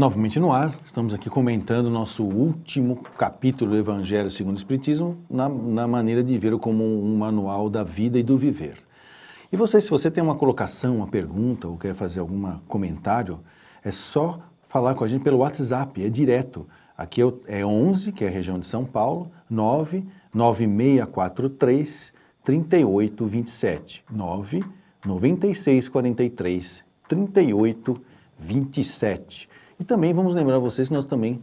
Novamente no ar, estamos aqui comentando o nosso último capítulo do Evangelho segundo o Espiritismo, na, na, maneira de ver como um manual da vida e do viver. E você, se você tem uma colocação, uma pergunta ou quer fazer algum comentário, é só falar com a gente pelo WhatsApp, é direto. Aqui é 11, é que é a região de São Paulo, 99643 3827. 99643 3827. E também vamos lembrar vocês que nós também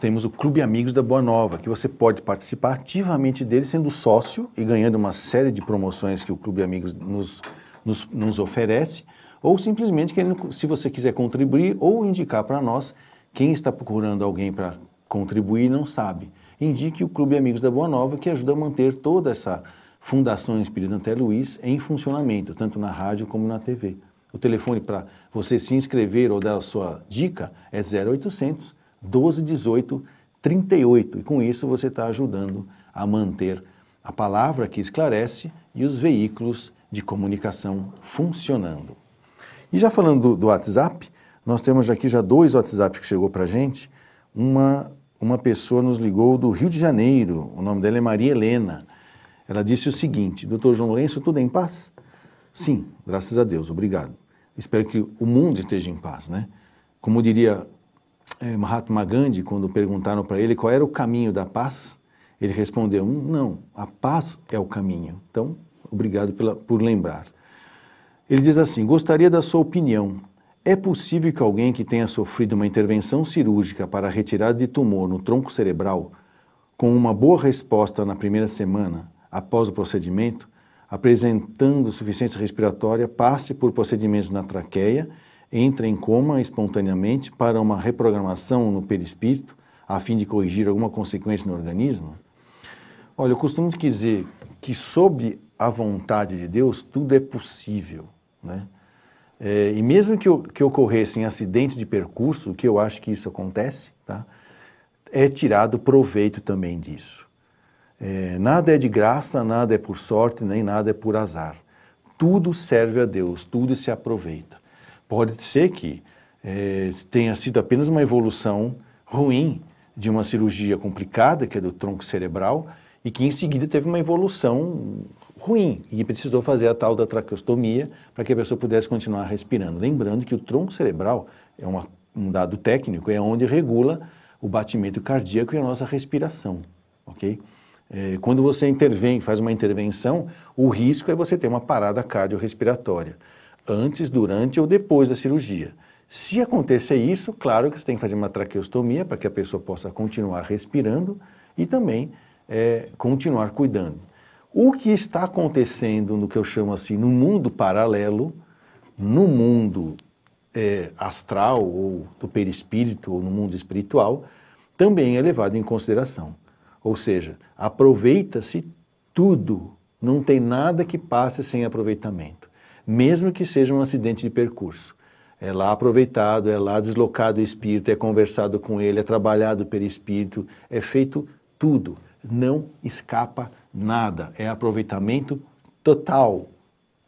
temos o Clube Amigos da Boa Nova, que você pode participar ativamente dele sendo sócio e ganhando uma série de promoções que o Clube Amigos nos, nos, nos oferece, ou simplesmente querendo, se você quiser contribuir ou indicar para nós quem está procurando alguém para contribuir e não sabe. Indique o Clube Amigos da Boa Nova, que ajuda a manter toda essa Fundação Espírita André Luiz em funcionamento, tanto na rádio como na TV. O telefone para você se inscrever ou dar a sua dica é 0800 1218 38. E com isso você está ajudando a manter a palavra que esclarece e os veículos de comunicação funcionando. E já falando do, do WhatsApp, nós temos aqui já dois WhatsApp que chegou para a gente. Uma, uma pessoa nos ligou do Rio de Janeiro, o nome dela é Maria Helena. Ela disse o seguinte, doutor João Lourenço, tudo em paz? Sim, graças a Deus, obrigado espero que o mundo esteja em paz, né? Como diria é, Mahatma Gandhi, quando perguntaram para ele qual era o caminho da paz, ele respondeu: não, a paz é o caminho. Então, obrigado pela, por lembrar. Ele diz assim: gostaria da sua opinião. É possível que alguém que tenha sofrido uma intervenção cirúrgica para retirada de tumor no tronco cerebral, com uma boa resposta na primeira semana após o procedimento, apresentando suficiência respiratória, passe por procedimentos na traqueia, entre em coma espontaneamente para uma reprogramação no perispírito, a fim de corrigir alguma consequência no organismo? Olha, eu costumo dizer que sob a vontade de Deus, tudo é possível, né? É, e mesmo que, que ocorressem acidentes de percurso, que eu acho que isso acontece, tá? é tirado proveito também disso. É, nada é de graça, nada é por sorte, nem nada é por azar. Tudo serve a Deus, tudo se aproveita. Pode ser que é, tenha sido apenas uma evolução ruim de uma cirurgia complicada, que é do tronco cerebral, e que em seguida teve uma evolução ruim e precisou fazer a tal da traqueostomia para que a pessoa pudesse continuar respirando. Lembrando que o tronco cerebral é uma, um dado técnico, é onde regula o batimento cardíaco e a nossa respiração, ok? É, quando você intervém, faz uma intervenção, o risco é você ter uma parada cardiorrespiratória, antes, durante ou depois da cirurgia. Se acontecer isso, claro que você tem que fazer uma traqueostomia para que a pessoa possa continuar respirando e também é, continuar cuidando. O que está acontecendo no que eu chamo assim, no mundo paralelo, no mundo é, astral ou do perispírito ou no mundo espiritual, também é levado em consideração. Ou seja, aproveita-se tudo, não tem nada que passe sem aproveitamento, mesmo que seja um acidente de percurso. É lá aproveitado, é lá deslocado o espírito, é conversado com ele, é trabalhado pelo espírito, é feito tudo, não escapa nada, é aproveitamento total.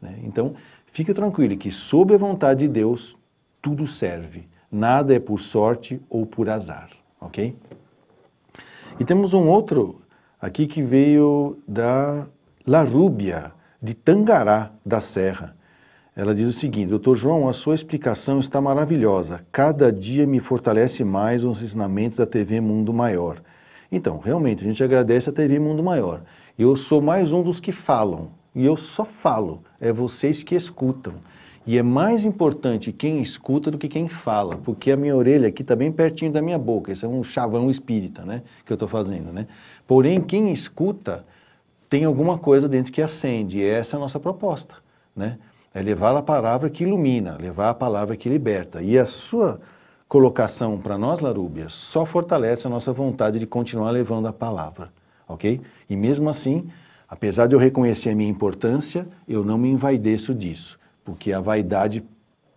Né? Então, fique tranquilo que, sob a vontade de Deus, tudo serve, nada é por sorte ou por azar, ok? E temos um outro aqui que veio da Larúbia, de Tangará da Serra. Ela diz o seguinte: Doutor João, a sua explicação está maravilhosa. Cada dia me fortalece mais os ensinamentos da TV Mundo Maior. Então, realmente, a gente agradece a TV Mundo Maior. Eu sou mais um dos que falam, e eu só falo, é vocês que escutam. E é mais importante quem escuta do que quem fala, porque a minha orelha aqui está bem pertinho da minha boca. Isso é um chavão espírita, né? Que eu estou fazendo, né? Porém, quem escuta tem alguma coisa dentro que acende. E essa é a nossa proposta, né? É levar a palavra que ilumina, levar a palavra que liberta. E a sua colocação para nós, Larúbia, só fortalece a nossa vontade de continuar levando a palavra, ok? E mesmo assim, apesar de eu reconhecer a minha importância, eu não me envaideço disso porque a vaidade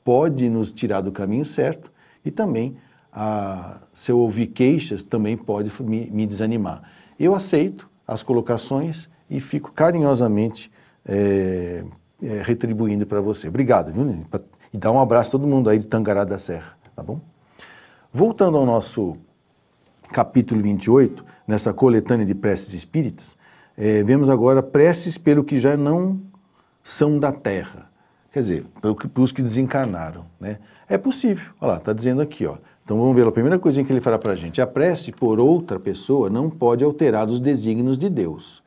pode nos tirar do caminho certo e também a, se eu ouvir queixas também pode me, me desanimar. Eu aceito as colocações e fico carinhosamente é, é, retribuindo para você. Obrigado, viu? Nenê? E dá um abraço a todo mundo aí de Tangará da Serra, tá bom? Voltando ao nosso capítulo 28, nessa coletânea de preces espíritas, é, vemos agora preces pelo que já não são da terra. Quer dizer, para os que desencarnaram, né? É possível. Olha lá, está dizendo aqui, ó. Então vamos ver, a primeira coisinha que ele fará para a gente. A prece por outra pessoa não pode alterar os desígnios de Deus,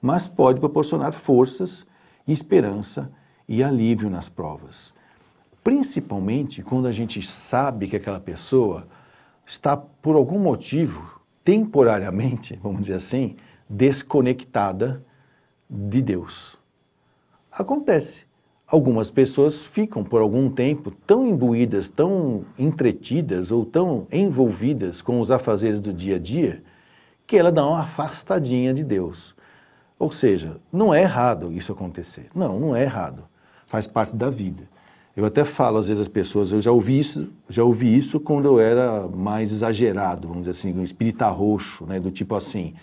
mas pode proporcionar forças, esperança e alívio nas provas. Principalmente quando a gente sabe que aquela pessoa está, por algum motivo, temporariamente, vamos dizer assim, desconectada de Deus. Acontece algumas pessoas ficam por algum tempo tão imbuídas, tão entretidas ou tão envolvidas com os afazeres do dia a dia que ela dá uma afastadinha de Deus. Ou seja, não é errado isso acontecer. Não, não é errado. Faz parte da vida. Eu até falo às vezes às pessoas, eu já ouvi isso, já ouvi isso quando eu era mais exagerado, vamos dizer assim, um espírita roxo, né, do tipo assim,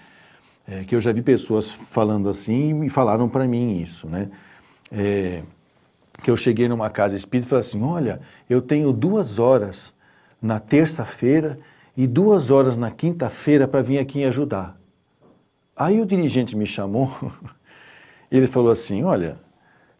é, que eu já vi pessoas falando assim e falaram para mim isso, né? É, que eu cheguei numa casa espírita e falei assim: olha, eu tenho duas horas na terça-feira e duas horas na quinta-feira para vir aqui ajudar. Aí o dirigente me chamou, ele falou assim: olha,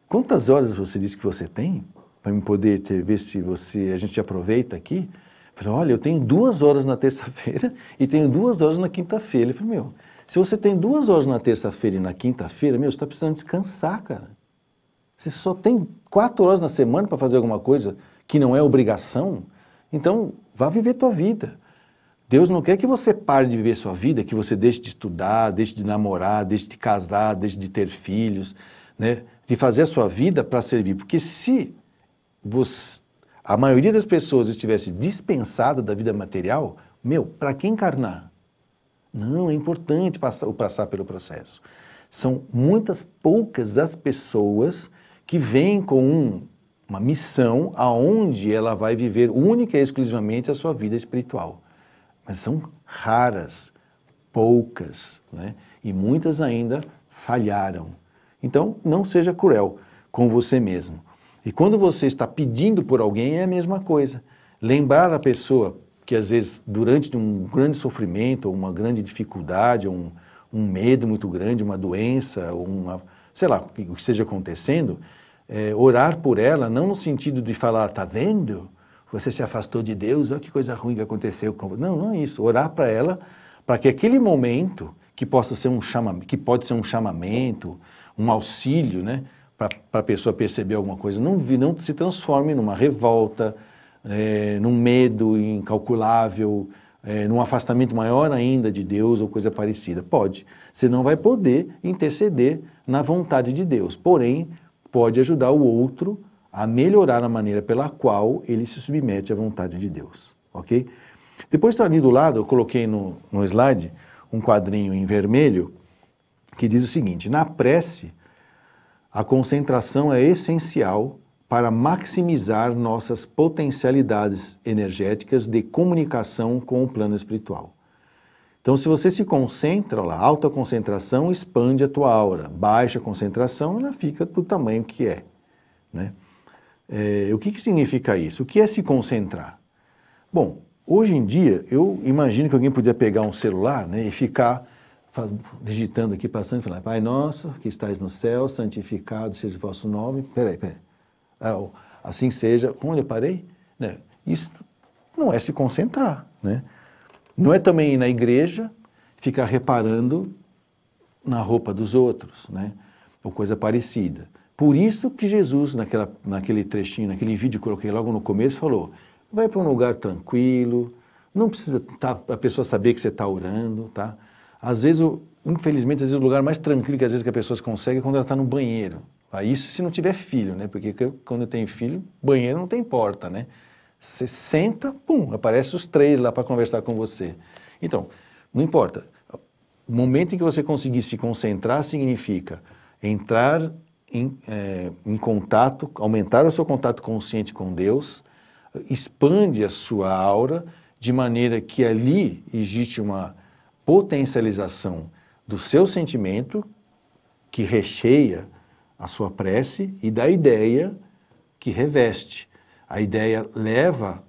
quantas horas você disse que você tem para me poder ter, ver se você a gente aproveita aqui? Eu falei, olha, eu tenho duas horas na terça-feira e tenho duas horas na quinta-feira. Ele falou, meu, se você tem duas horas na terça-feira e na quinta-feira, meu, você está precisando descansar, cara. Se só tem quatro horas na semana para fazer alguma coisa que não é obrigação, então vá viver tua vida. Deus não quer que você pare de viver sua vida, que você deixe de estudar, deixe de namorar, deixe de casar, deixe de ter filhos, né? de fazer a sua vida para servir. Porque se você, a maioria das pessoas estivesse dispensada da vida material, meu, para que encarnar? Não, é importante passar, passar pelo processo. São muitas poucas as pessoas que vem com um, uma missão aonde ela vai viver única e exclusivamente a sua vida espiritual. Mas são raras, poucas, né? e muitas ainda falharam. Então, não seja cruel com você mesmo. E quando você está pedindo por alguém, é a mesma coisa. Lembrar a pessoa que, às vezes, durante um grande sofrimento, ou uma grande dificuldade, ou um, um medo muito grande, uma doença, ou uma sei lá, o que esteja acontecendo, é, orar por ela, não no sentido de falar, tá vendo? Você se afastou de Deus, olha que coisa ruim que aconteceu com você. Não, não é isso. Orar para ela, para que aquele momento que possa ser um chamamento, que pode ser um chamamento, um auxílio, né? Para a pessoa perceber alguma coisa, não, não se transforme numa revolta, é, num medo incalculável, é, num afastamento maior ainda de Deus ou coisa parecida? Pode. Você não vai poder interceder na vontade de Deus, porém, pode ajudar o outro a melhorar a maneira pela qual ele se submete à vontade de Deus, ok? Depois ali do lado, eu coloquei no, no slide um quadrinho em vermelho que diz o seguinte: na prece, a concentração é essencial para maximizar nossas potencialidades energéticas de comunicação com o plano espiritual. Então, se você se concentra, lá, alta concentração expande a tua aura, baixa concentração ela fica do tamanho que é. Né? É, o que, que significa isso? O que é se concentrar? Bom, hoje em dia, eu imagino que alguém podia pegar um celular né, e ficar digitando aqui, passando e falar, Pai nosso, que estais no céu, santificado seja o vosso nome. Peraí, peraí. Ah, assim seja, onde eu parei? Né? Isso não é se concentrar, né? Não é também ir na igreja ficar reparando na roupa dos outros, né? Ou coisa parecida. Por isso que Jesus, naquela, naquele trechinho, naquele vídeo que coloquei logo no começo, falou: vai para um lugar tranquilo, não precisa tá, a pessoa saber que você está orando, tá? Às vezes, o, infelizmente, às vezes o lugar mais tranquilo que às vezes que a pessoa consegue é quando ela está no banheiro. Ah, isso se não tiver filho, né? Porque quando eu tenho filho, banheiro não tem porta, né? Você senta, pum, aparece os três lá para conversar com você. Então, não importa. O momento em que você conseguir se concentrar significa entrar em, é, em contato, aumentar o seu contato consciente com Deus, expande a sua aura, de maneira que ali existe uma potencialização do seu sentimento que recheia a sua prece e da ideia que reveste. A ideia leva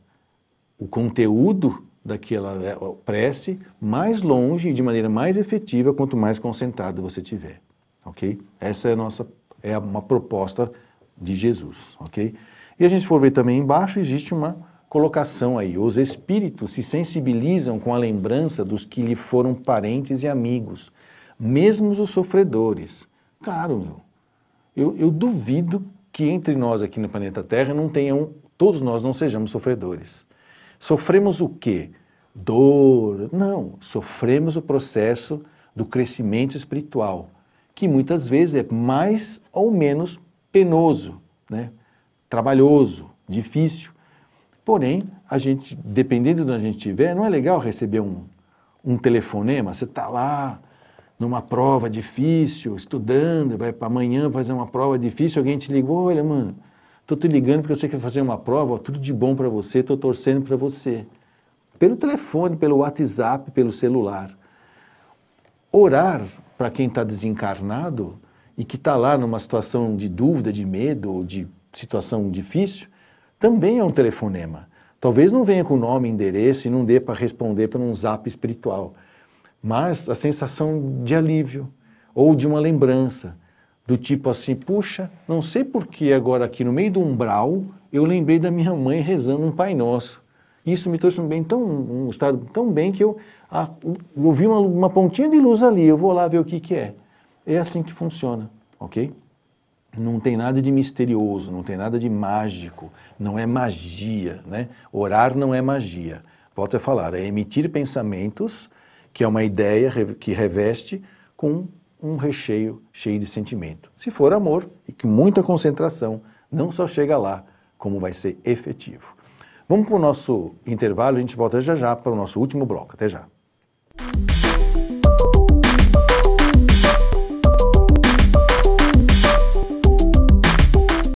o conteúdo daquela é, prece mais longe e de maneira mais efetiva quanto mais concentrado você tiver, ok? Essa é a nossa é uma proposta de Jesus, ok? E a gente for ver também embaixo existe uma colocação aí: os espíritos se sensibilizam com a lembrança dos que lhe foram parentes e amigos, mesmo os sofredores. Claro, meu eu, eu duvido que entre nós aqui no planeta Terra não tenham, todos nós não sejamos sofredores. Sofremos o quê? Dor. Não, sofremos o processo do crescimento espiritual, que muitas vezes é mais ou menos penoso, né? trabalhoso, difícil. Porém, a gente, dependendo de onde a gente estiver, não é legal receber um, um telefonema, você está lá numa prova difícil, estudando, vai para amanhã fazer uma prova difícil, alguém te liga, olha, mano, tô te ligando porque eu sei que vai fazer uma prova, ó, tudo de bom para você, tô torcendo para você. Pelo telefone, pelo WhatsApp, pelo celular. Orar para quem está desencarnado e que está lá numa situação de dúvida, de medo ou de situação difícil, também é um telefonema. Talvez não venha com nome, endereço e não dê para responder para um zap espiritual mas a sensação de alívio ou de uma lembrança, do tipo assim, puxa, não sei por que agora aqui no meio do umbral eu lembrei da minha mãe rezando um Pai Nosso. Isso me trouxe um bem tão, um estado tão bem que eu, ouvi ah, uma, uma pontinha de luz ali, eu vou lá ver o que que é. É assim que funciona, ok? não tem nada de misterioso, não tem nada de mágico, não é magia, né? Orar não é magia. Volto a falar, é emitir pensamentos que é uma ideia que reveste com um recheio cheio de sentimento. Se for amor, e que muita concentração não só chega lá, como vai ser efetivo. Vamos para o nosso intervalo, a gente volta já já para o nosso último bloco. Até já.